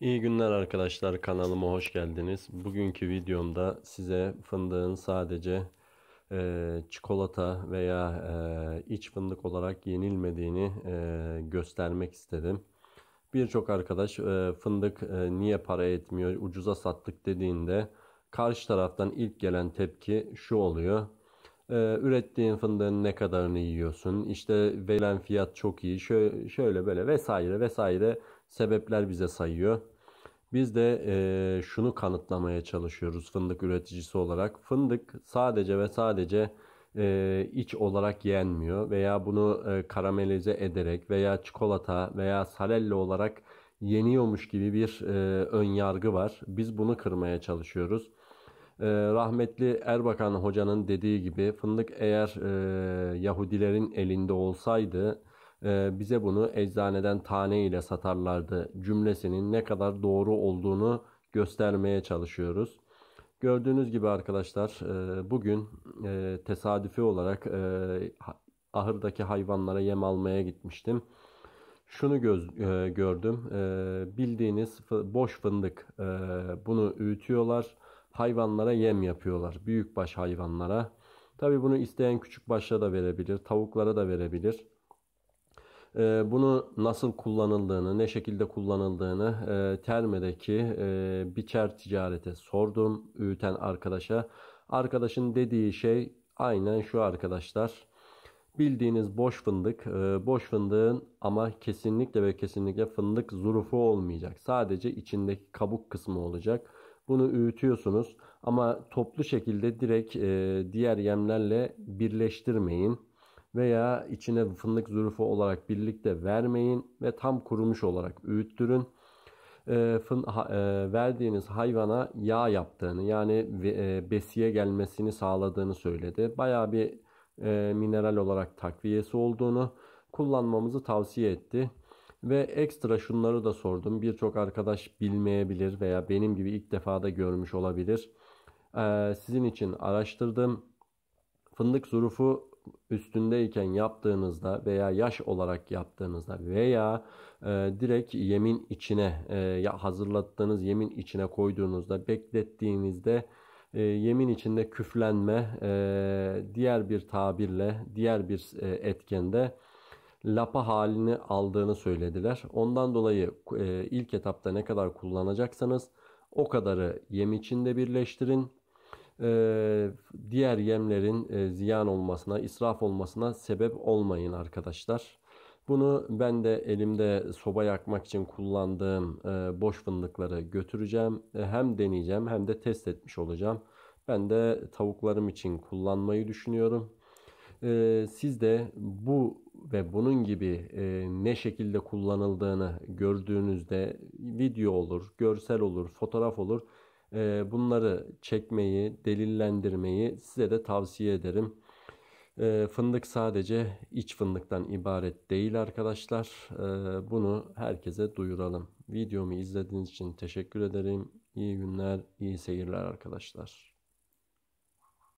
İyi günler arkadaşlar kanalıma hoş geldiniz. Bugünkü videomda size fındığın sadece e, çikolata veya e, iç fındık olarak yenilmediğini e, göstermek istedim. Birçok arkadaş e, fındık e, niye para etmiyor ucuza sattık dediğinde karşı taraftan ilk gelen tepki şu oluyor. E, ürettiğin fındığın ne kadarını yiyorsun işte verilen fiyat çok iyi şöyle, şöyle böyle vesaire vesaire vesaire sebepler bize sayıyor. Biz de e, şunu kanıtlamaya çalışıyoruz fındık üreticisi olarak. Fındık sadece ve sadece e, iç olarak yenmiyor veya bunu e, karamelize ederek veya çikolata veya salelle olarak yeniyormuş gibi bir e, ön yargı var. Biz bunu kırmaya çalışıyoruz. E, rahmetli Erbakan hocanın dediği gibi fındık eğer e, Yahudilerin elinde olsaydı ee, bize bunu eczaneden tane ile satarlardı cümlesinin ne kadar doğru olduğunu göstermeye çalışıyoruz. Gördüğünüz gibi arkadaşlar e, bugün e, tesadüfi olarak e, ahırdaki hayvanlara yem almaya gitmiştim. Şunu göz, gördüm bildiğiniz boş fındık bunu öğütüyorlar hayvanlara yem yapıyorlar büyükbaş hayvanlara. Tabi bunu isteyen küçükbaşa da verebilir tavuklara da verebilir. Ee, bunu nasıl kullanıldığını, ne şekilde kullanıldığını e, Terme'deki e, biçer ticarete sordum. Üyüten arkadaşa. Arkadaşın dediği şey aynen şu arkadaşlar. Bildiğiniz boş fındık, e, boş fındığın ama kesinlikle ve kesinlikle fındık zurufu olmayacak. Sadece içindeki kabuk kısmı olacak. Bunu üütüyorsunuz ama toplu şekilde direkt diğer yemlerle birleştirmeyin veya içine fındık zürufu olarak birlikte vermeyin ve tam kurumuş olarak öğüttürün. E, fın, ha, e, verdiğiniz hayvana yağ yaptığını yani e, besiye gelmesini sağladığını söyledi. Baya bir e, mineral olarak takviyesi olduğunu kullanmamızı tavsiye etti. Ve ekstra şunları da sordum. Birçok arkadaş bilmeyebilir veya benim gibi ilk defa da görmüş olabilir. Ee, sizin için araştırdım. Fındık zurufu üstündeyken yaptığınızda veya yaş olarak yaptığınızda veya e, direkt yemin içine e, hazırlattığınız yemin içine koyduğunuzda beklettiğinizde e, yemin içinde küflenme e, diğer bir tabirle diğer bir e, etkende lapa halini aldığını söylediler. Ondan dolayı e, ilk etapta ne kadar kullanacaksanız o kadarı yem içinde birleştirin e, diğer yemlerin e, ziyan olmasına, israf olmasına sebep olmayın arkadaşlar. Bunu ben de elimde soba yakmak için kullandığım e, boş fındıkları götüreceğim. E, hem deneyeceğim hem de test etmiş olacağım. Ben de tavuklarım için kullanmayı düşünüyorum. E, siz de bu ve bunun gibi e, ne şekilde kullanıldığını gördüğünüzde video olur, görsel olur, fotoğraf olur ee, bunları çekmeyi, delillendirmeyi size de tavsiye ederim. Ee, fındık sadece iç fındıktan ibaret değil arkadaşlar. Ee, bunu herkese duyuralım. Videomu izlediğiniz için teşekkür ederim. İyi günler, iyi seyirler arkadaşlar.